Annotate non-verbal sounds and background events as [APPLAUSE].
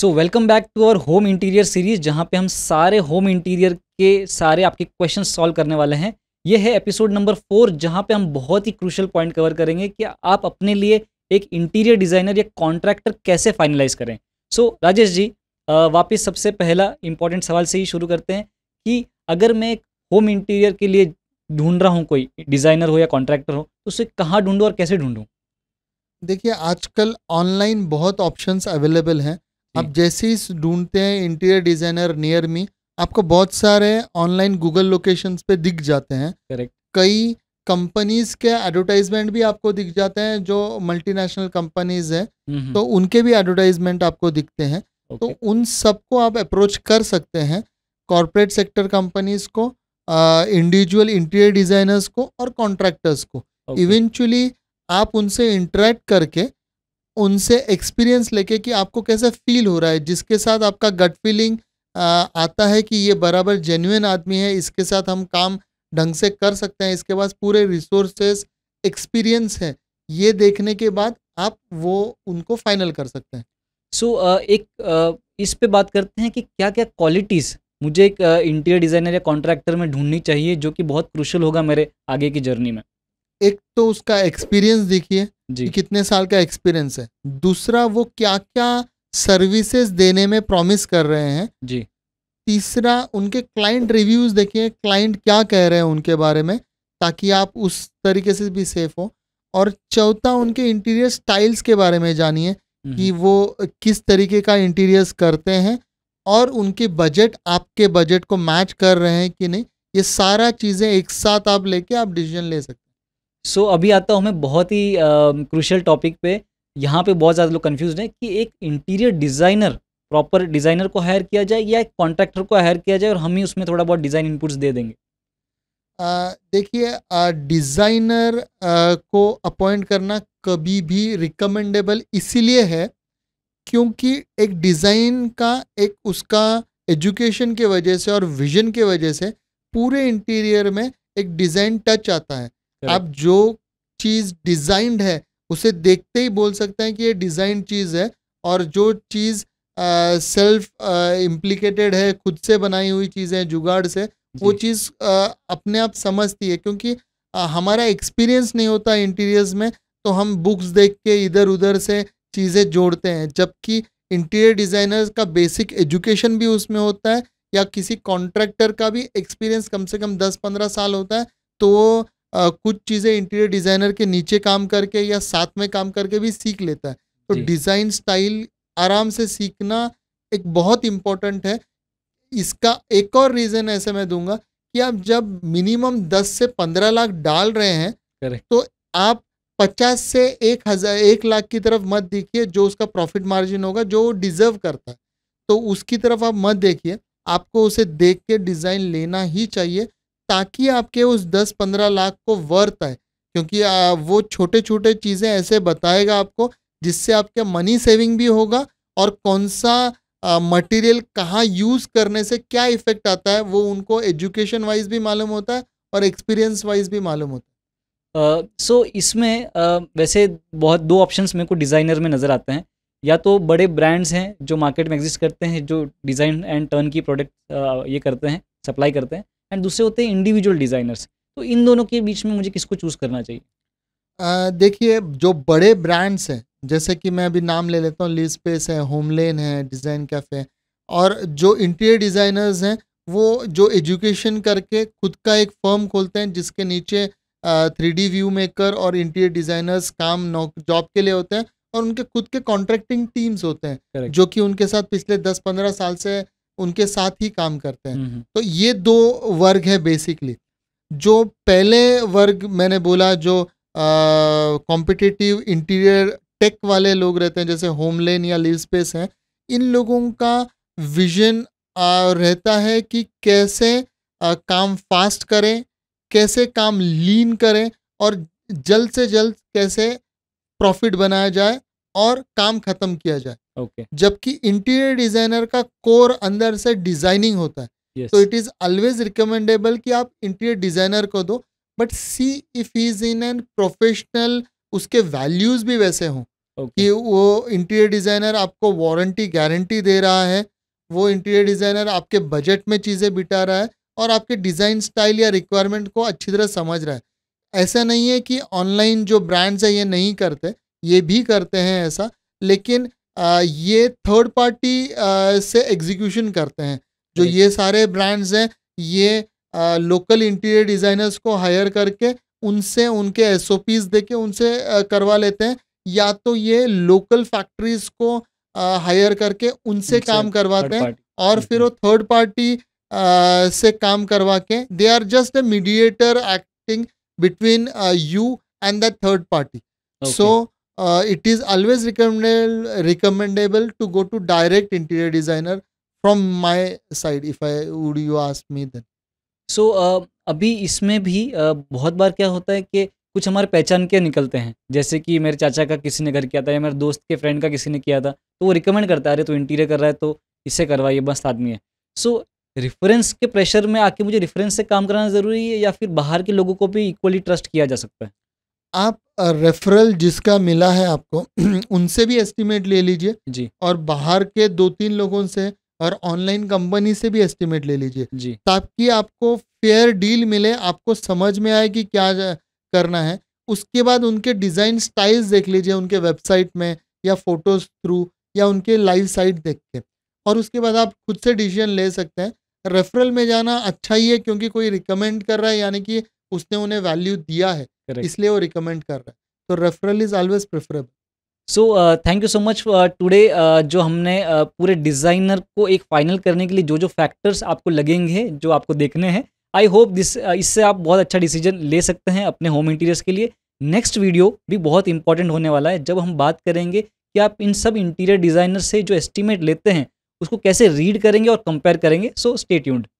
So welcome back to our home interior series जहाँ पे हम सारे होम इंटीरियर के सारे आपके क्वेश्चन सॉल्व करने वाले हैं ये है एपिसोड नंबर फोर जहाँ पे हम बहुत ही क्रूशल पॉइंट कवर करेंगे कि आप अपने लिए एक इंटीरियर डिज़ाइनर या कॉन्ट्रैक्टर कैसे फाइनलाइज करें सो so, राजेश जी वापस सबसे पहला इंपॉर्टेंट सवाल से ही शुरू करते हैं कि अगर मैं एक होम इंटीरियर के लिए ढूंढ रहा हूँ कोई डिज़ाइनर हो या कॉन्ट्रैक्टर हो तो उसे कहाँ ढूंढूँ और कैसे ढूंढूँ देखिए आजकल ऑनलाइन बहुत ऑप्शंस अवेलेबल हैं आप जैसे ही ढूंढते हैं इंटीरियर डिजाइनर नियर मी आपको बहुत सारे ऑनलाइन गूगल लोकेशन पे दिख जाते हैं करेक्ट कई कंपनीज के एडवर्टाइजमेंट भी आपको दिख जाते हैं जो मल्टीनेशनल कंपनीज है तो उनके भी एडवर्टाइजमेंट आपको दिखते हैं तो उन सबको आप अप्रोच कर सकते हैं कॉरपोरेट सेक्टर कंपनीज को इंडिविजुअल इंटीरियर डिजाइनर्स को और कॉन्ट्रैक्टर्स को इवेंचुअली okay. आप उनसे इंटरेक्ट करके उनसे एक्सपीरियंस लेके कि आपको कैसा फील हो रहा है जिसके साथ आपका गट फीलिंग आता है कि ये बराबर जेन्यून आदमी है इसके साथ हम काम ढंग से कर सकते हैं इसके पास पूरे रिसोर्सेस एक्सपीरियंस है ये देखने के बाद आप वो उनको फाइनल कर सकते हैं सो so, uh, एक uh, इस पे बात करते हैं कि क्या क्या क्वालिटीज़ मुझे एक इंटीरियर डिज़ाइनर या कॉन्ट्रैक्टर में ढूंढनी चाहिए जो कि बहुत क्रुशल होगा मेरे आगे की जर्नी में एक तो उसका एक्सपीरियंस देखिए कि कितने साल का एक्सपीरियंस है दूसरा वो क्या क्या सर्विसेज देने में प्रॉमिस कर रहे हैं जी तीसरा उनके क्लाइंट रिव्यूज देखिए क्लाइंट क्या कह रहे हैं उनके बारे में ताकि आप उस तरीके से भी सेफ हो और चौथा उनके इंटीरियर स्टाइल्स के बारे में जानिए हम्म। कि वो किस तरीके का इंटीरियर्स करते हैं और उनके बजट आपके बजट को मैच कर रहे हैं कि नहीं ये सारा चीज़ें एक साथ आप लेके आप डिसीजन ले सकते हैं सो so, अभी आता हूँ मैं बहुत ही क्रूशल टॉपिक पे यहाँ पे बहुत ज़्यादा लोग कन्फ्यूज हैं कि एक इंटीरियर डिज़ाइनर प्रॉपर डिज़ाइनर को हायर किया जाए या एक कॉन्ट्रैक्टर को हायर किया जाए और हम ही उसमें थोड़ा बहुत डिज़ाइन इनपुट्स दे देंगे देखिए डिज़ाइनर को अपॉइंट करना कभी भी रिकमेंडेबल इसीलिए है क्योंकि एक डिज़ाइन का एक उसका एजुकेशन के वजह से और विजन के वजह से पूरे इंटीरियर में एक डिज़ाइन टच आता है आप जो चीज डिजाइंड है उसे देखते ही बोल सकते हैं कि ये डिजाइन चीज है और जो चीज सेल्फ इम्प्लीकेटेड है खुद से बनाई हुई चीजें जुगाड़ से वो चीज अपने आप समझती है क्योंकि आ, हमारा एक्सपीरियंस नहीं होता इंटीरियर्स में तो हम बुक्स देख के इधर उधर से चीजें जोड़ते हैं जबकि इंटीरियर डिजाइनर का बेसिक एजुकेशन भी उसमें होता है या किसी कॉन्ट्रैक्टर का भी एक्सपीरियंस कम से कम दस पंद्रह साल होता है तो वो आ, कुछ चीज़ें इंटीरियर डिज़ाइनर के नीचे काम करके या साथ में काम करके भी सीख लेता है तो डिज़ाइन स्टाइल आराम से सीखना एक बहुत इम्पोर्टेंट है इसका एक और रीज़न ऐसे मैं दूंगा कि आप जब मिनिमम दस से पंद्रह लाख डाल रहे हैं तो आप पचास से एक हज़ार एक लाख की तरफ मत देखिए जो उसका प्रॉफिट मार्जिन होगा जो डिज़र्व करता है तो उसकी तरफ आप मत देखिए आपको उसे देख के डिज़ाइन लेना ही चाहिए ताकि आपके उस दस पंद्रह लाख को वर्थ आए क्योंकि वो छोटे छोटे चीज़ें ऐसे बताएगा आपको जिससे आपके मनी सेविंग भी होगा और कौन सा मटेरियल कहाँ यूज़ करने से क्या इफ़ेक्ट आता है वो उनको एजुकेशन वाइज भी मालूम होता है और एक्सपीरियंस वाइज भी मालूम होता है सो uh, so, इसमें uh, वैसे बहुत दो ऑप्शंस मेरे को डिज़ाइनर में नज़र आते हैं या तो बड़े ब्रांड्स हैं जो मार्केट में एग्जिस्ट करते हैं जो डिज़ाइन एंड टर्न की प्रोडक्ट ये करते हैं सप्लाई करते हैं एंड दूसरे होते हैं इंडिविजुअल डिज़ाइनर्स तो इन दोनों के बीच में मुझे किसको चूज़ करना चाहिए देखिए जो बड़े ब्रांड्स हैं जैसे कि मैं अभी नाम ले लेता हूँ ली स्पेस है होमलेन है डिज़ाइन कैफ़े है और जो इंटीरियर डिज़ाइनर्स हैं वो जो एजुकेशन करके खुद का एक फर्म खोलते हैं जिसके नीचे थ्री डी व्यू मेकर और इंटीरियर डिज़ाइनर्स काम जॉब के लिए होते हैं और उनके खुद के कॉन्ट्रैक्टिंग टीम्स होते हैं Correct. जो कि उनके साथ पिछले दस पंद्रह साल से उनके साथ ही काम करते हैं तो ये दो वर्ग है बेसिकली जो पहले वर्ग मैंने बोला जो कॉम्पिटिटिव इंटीरियर टेक वाले लोग रहते हैं जैसे होमलेन या लिव स्पेस हैं इन लोगों का विजन रहता है कि कैसे आ, काम फास्ट करें कैसे काम लीन करें और जल्द से जल्द कैसे प्रॉफिट बनाया जाए और काम ख़त्म किया जाए ओके okay. जबकि इंटीरियर डिजाइनर का कोर अंदर से डिजाइनिंग होता है तो इट इज ऑलवेज रिकमेंडेबल कि आप इंटीरियर डिजाइनर को दो but see if is in an professional उसके वैल्यूज भी वैसे हों okay. कि वो इंटीरियर डिजाइनर आपको वारंटी गारंटी दे रहा है वो इंटीरियर डिजाइनर आपके बजट में चीजें बिटा रहा है और आपके डिजाइन स्टाइल या रिक्वायरमेंट को अच्छी तरह समझ रहा है ऐसा नहीं है कि ऑनलाइन जो ब्रांड्स है ये नहीं करते ये भी करते हैं ऐसा लेकिन ये थर्ड पार्टी से एग्जीक्यूशन करते हैं जो ये सारे ब्रांड्स हैं ये लोकल इंटीरियर डिज़ाइनर्स को हायर करके उनसे उनके एस ओ पीज दे के उनसे करवा लेते हैं या तो ये लोकल फैक्ट्रीज को हायर करके उनसे काम करवाते हैं और फिर वो थर्ड पार्टी से काम करवा के they are just a mediator acting between you and that third party so uh, it is always recommendable recommendable to go to direct interior designer from my side if i would you ask me then so uh, अभी इसमें भी uh, बहुत बार क्या होता है कि कुछ हमारे पहचान के निकलते हैं जैसे कि मेरे चाचा का किसी ने घर किया था या मेरे दोस्त के फ्रेंड का किसी ने किया था तो वो रिकमेंड करता है अरे तो इंटीरियर कर रहा है तो इसे करवाइए मस्त आदमी है सो so, रेफरेंस के प्रेशर में आके मुझे रेफरेंस से काम कराना ज़रूरी है या फिर बाहर के लोगों को भी इक्वली ट्रस्ट किया जा सकता है आप रेफरल जिसका मिला है आपको [CLEARS THROAT] उनसे भी एस्टीमेट ले लीजिए जी और बाहर के दो तीन लोगों से और ऑनलाइन कंपनी से भी एस्टीमेट ले लीजिए जी ताकि आपको फेयर डील मिले आपको समझ में आए कि क्या करना है उसके बाद उनके डिज़ाइन स्टाइल्स देख लीजिए उनके वेबसाइट में या फोटोज थ्रू या उनके लाइव साइट देख के और उसके बाद आप खुद से डिसीजन ले सकते हैं रेफरल में जाना अच्छा ही है क्योंकि कोई रिकमेंड कर रहा है यानी कि उसने उन्हें वैल्यू दिया है इसलिए वो रिकमेंड कर रहा है तो referral is always preferable so thank you so much today जो हमने uh, पूरे डिज़ाइनर को एक फाइनल करने के लिए जो जो फैक्टर्स आपको लगेंगे जो आपको देखने हैं आई होप दिस इससे आप बहुत अच्छा डिसीजन ले सकते हैं अपने होम इंटीरियर्स के लिए नेक्स्ट वीडियो भी बहुत इंपॉर्टेंट होने वाला है जब हम बात करेंगे कि आप इन सब इंटीरियर डिज़ाइनर से जो एस्टिमेट लेते हैं उसको कैसे रीड करेंगे और कंपेयर करेंगे सो स्टेट ट्यून्ड